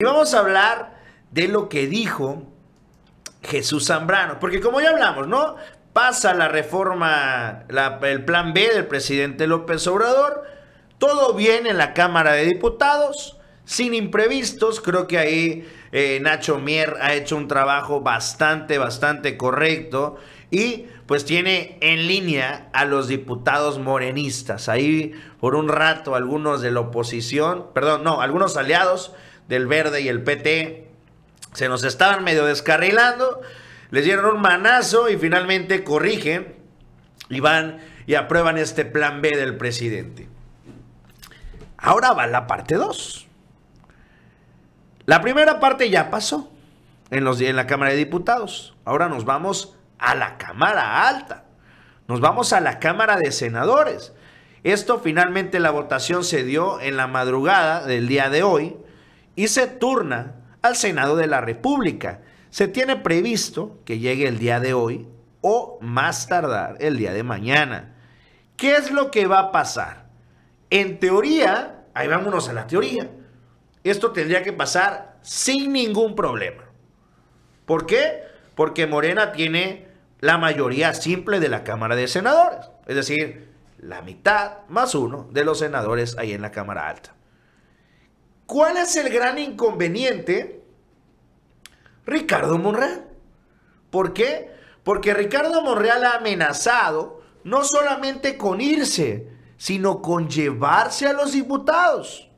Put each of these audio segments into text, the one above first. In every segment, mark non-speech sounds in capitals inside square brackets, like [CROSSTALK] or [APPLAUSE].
Y vamos a hablar de lo que dijo Jesús Zambrano, porque como ya hablamos, ¿no? Pasa la reforma, el plan B del presidente López Obrador, todo bien en la Cámara de Diputados, sin imprevistos, creo que ahí eh, Nacho Mier ha hecho un trabajo bastante, bastante correcto y pues tiene en línea a los diputados morenistas, ahí por un rato algunos de la oposición, perdón, no, algunos aliados del Verde y el PT se nos estaban medio descarrilando, les dieron un manazo y finalmente corrigen y van y aprueban este plan B del presidente. Ahora va la parte 2. La primera parte ya pasó en, los, en la Cámara de Diputados. Ahora nos vamos a la Cámara Alta. Nos vamos a la Cámara de Senadores. Esto finalmente la votación se dio en la madrugada del día de hoy, y se turna al Senado de la República. Se tiene previsto que llegue el día de hoy o más tardar el día de mañana. ¿Qué es lo que va a pasar? En teoría, ahí vámonos a la teoría, esto tendría que pasar sin ningún problema. ¿Por qué? Porque Morena tiene la mayoría simple de la Cámara de Senadores, es decir, la mitad más uno de los senadores ahí en la Cámara Alta. ¿Cuál es el gran inconveniente? Ricardo Monreal. ¿Por qué? Porque Ricardo Monreal ha amenazado no solamente con irse, sino con llevarse a los diputados.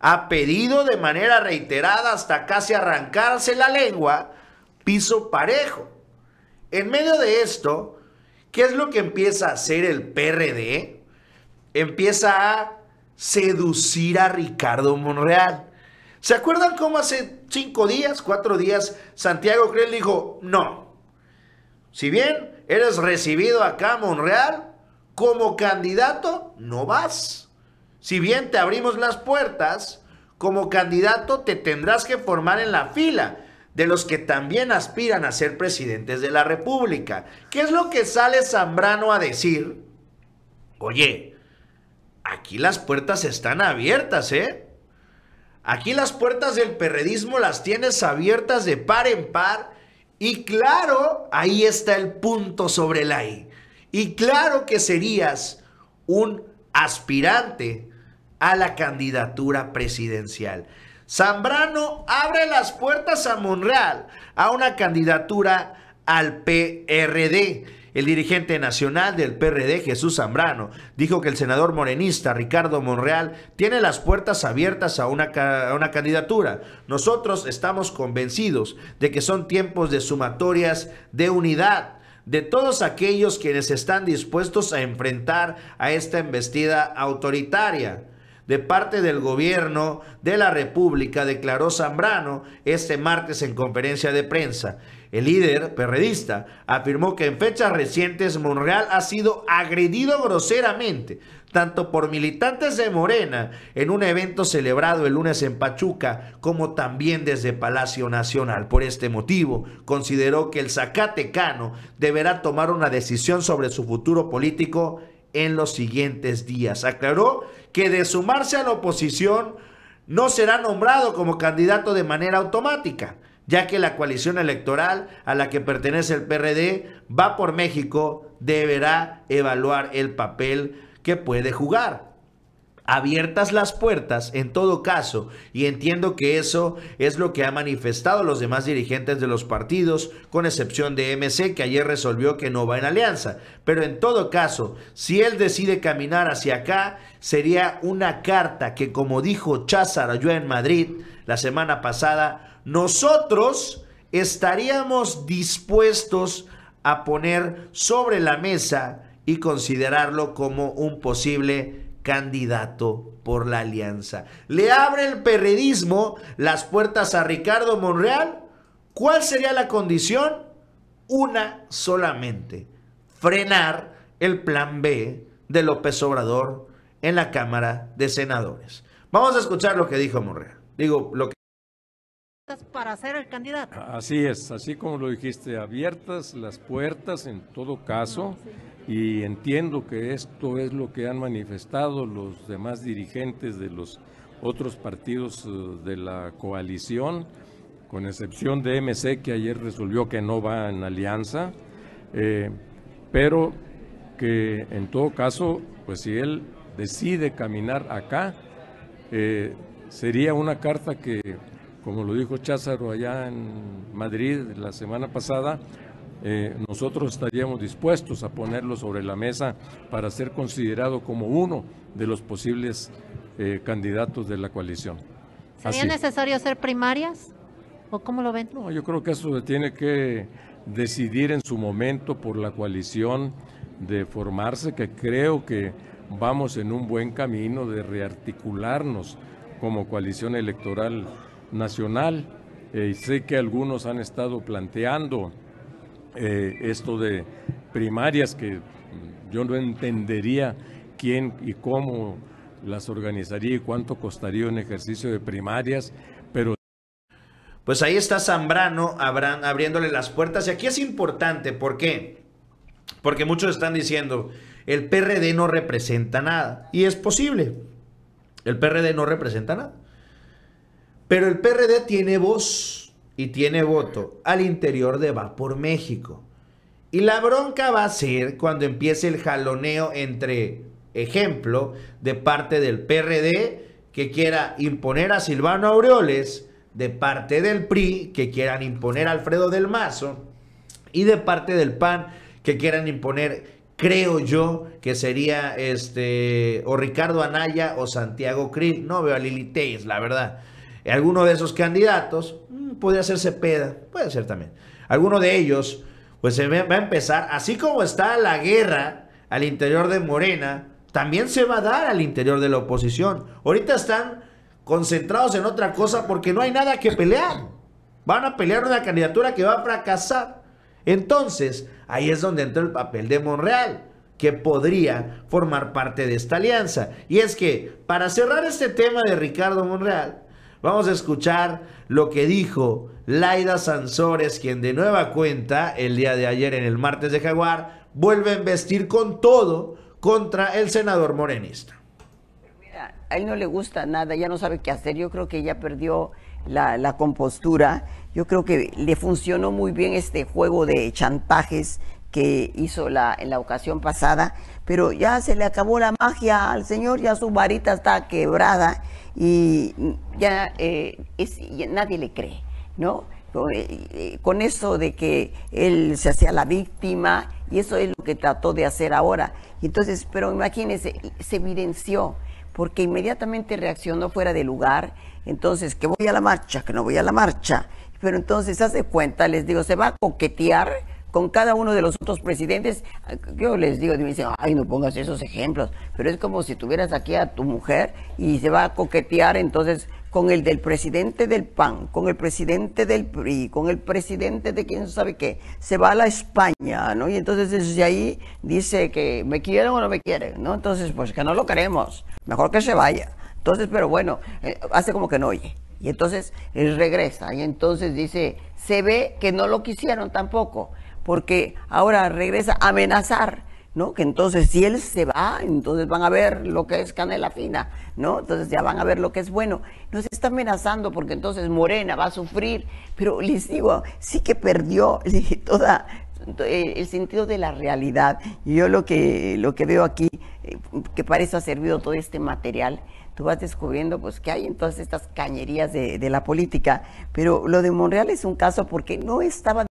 Ha pedido de manera reiterada hasta casi arrancarse la lengua, piso parejo. En medio de esto, ¿qué es lo que empieza a hacer el PRD? Empieza a seducir a Ricardo Monreal. ¿Se acuerdan cómo hace cinco días, cuatro días, Santiago Creel dijo, no, si bien eres recibido acá Monreal, como candidato no vas. Si bien te abrimos las puertas, como candidato te tendrás que formar en la fila de los que también aspiran a ser presidentes de la República. ¿Qué es lo que sale Zambrano a decir? Oye, aquí las puertas están abiertas, ¿eh? Aquí las puertas del perredismo las tienes abiertas de par en par. Y claro, ahí está el punto sobre el I. Y claro que serías un aspirante a la candidatura presidencial. Zambrano abre las puertas a Monreal a una candidatura al PRD. El dirigente nacional del PRD, Jesús Zambrano, dijo que el senador morenista Ricardo Monreal tiene las puertas abiertas a una, candidatura. Nosotros estamos convencidos de que son tiempos de sumatorias de unidad de todos aquellos quienes están dispuestos a enfrentar a esta embestida autoritaria. De parte del gobierno de la República, declaró Zambrano este martes en conferencia de prensa. El líder perredista afirmó que en fechas recientes Monreal ha sido agredido groseramente, tanto por militantes de Morena en un evento celebrado el lunes en Pachuca, como también desde Palacio Nacional. Por este motivo, consideró que el Zacatecano deberá tomar una decisión sobre su futuro político en los siguientes días. Aclaró que de sumarse a la oposición, no será nombrado como candidato de manera automática ya que la coalición electoral a la que pertenece el PRD, Va por México, deberá evaluar el papel que puede jugar abiertas las puertas en todo caso, y entiendo que eso es lo que ha manifestado los demás dirigentes de los partidos, con excepción de MC, que ayer resolvió que no va en alianza. Pero en todo caso, si él decide caminar hacia acá, sería una carta que, como dijo Cházar yo en Madrid la semana pasada, nosotros estaríamos dispuestos a poner sobre la mesa y considerarlo como un posible candidato por la alianza. ¿Le abre el perredismo las puertas a Ricardo Monreal? ¿Cuál sería la condición? Una solamente, frenar el plan B de López Obrador en la Cámara de Senadores. Vamos a escuchar lo que dijo Monreal. Digo, lo que para ser el candidato. Así es, así como lo dijiste, abiertas las puertas en todo caso ah, y entiendo que esto es lo que han manifestado los demás dirigentes de los otros partidos eh, de la coalición, con excepción de MC que ayer resolvió que no va en alianza, eh, pero que en todo caso, pues si él decide caminar acá, eh, sería una carta que como lo dijo Cházaro allá en Madrid la semana pasada, eh, nosotros estaríamos dispuestos a ponerlo sobre la mesa para ser considerado como uno de los posibles eh, candidatos de la coalición. ¿Sería necesario hacer primarias? ¿O cómo lo ven? No, yo creo que eso se tiene que decidir en su momento por la coalición de formarse, que creo que vamos en un buen camino de rearticularnos como coalición electoral nacional. Eh, y sé que algunos han estado planteando eh, esto de primarias que yo no entendería quién y cómo las organizaría y cuánto costaría un ejercicio de primarias, pero... Pues ahí está Zambrano abriéndole las puertas y aquí es importante, ¿por qué? Porque muchos están diciendo, el PRD no representa nada y es posible, el PRD no representa nada. Pero el PRD tiene voz y tiene voto al interior de Vapor México. Y la bronca va a ser cuando empiece el jaloneo entre, ejemplo, de parte del PRD que quiera imponer a Silvano Aureoles, de parte del PRI que quieran imponer a Alfredo del Mazo y de parte del PAN que quieran imponer, creo yo, que sería este o Ricardo Anaya o Santiago Krill. No veo a Lili Teis, la verdad. Alguno de esos candidatos puede mm, podría ser Cepeda, puede ser también. Alguno de ellos, pues se va a empezar, así como está la guerra al interior de Morena, también se va a dar al interior de la oposición. Ahorita están concentrados en otra cosa porque no hay nada que pelear. Van a pelear una candidatura que va a fracasar. Entonces, ahí es donde entra el papel de Monreal, que podría formar parte de esta alianza. Y es que, para cerrar este tema de Ricardo Monreal, Vamos a escuchar lo que dijo Laida Sansores, quien de nueva cuenta, el día de ayer en el martes de Jaguar, vuelve a vestir con todo contra el senador morenista. Mira, a él no le gusta nada, ya no sabe qué hacer. Yo creo que ya perdió la, compostura. Yo creo que le funcionó muy bien este juego de chantajes que hizo en la ocasión pasada, pero ya se le acabó la magia al señor, ya su varita está quebrada y eh, ya, nadie le cree, ¿no? Eh, eh, con eso de que él se hacía la víctima, y eso es lo que trató de hacer ahora. Entonces, pero imagínense, se evidenció, porque inmediatamente reaccionó fuera de lugar, entonces, que voy a la marcha, que no voy a la marcha. Pero entonces, hace cuenta, les digo, se va a coquetear con cada uno de los otros presidentes. Yo les digo, me dicen, ay, no pongas esos ejemplos, pero es como si tuvieras aquí a tu mujer y se va a coquetear entonces con el del presidente del PAN, con el presidente del PRI, con el presidente de quién sabe qué, se va a la España, ¿no? Y entonces desde ahí dice que me quieren o no me quieren, ¿no? Entonces, pues que no lo queremos, mejor que se vaya. Entonces, pero bueno, eh, hace como que no oye. Y entonces él regresa y entonces dice, se ve que no lo quisieron tampoco porque ahora regresa a amenazar, ¿no? Que entonces si él se va, entonces van a ver lo que es canela fina, ¿no? Entonces ya van a ver lo que es bueno. Nos está amenazando porque entonces Morena va a sufrir, pero les digo, sí que perdió [LAUGHS] toda eh, el sentido de la realidad. Y Yo lo que, lo que veo aquí, eh, que para eso ha servido todo este material, tú vas descubriendo pues que hay en todas estas cañerías de, de la política. Pero lo de Monreal es un caso porque no estaba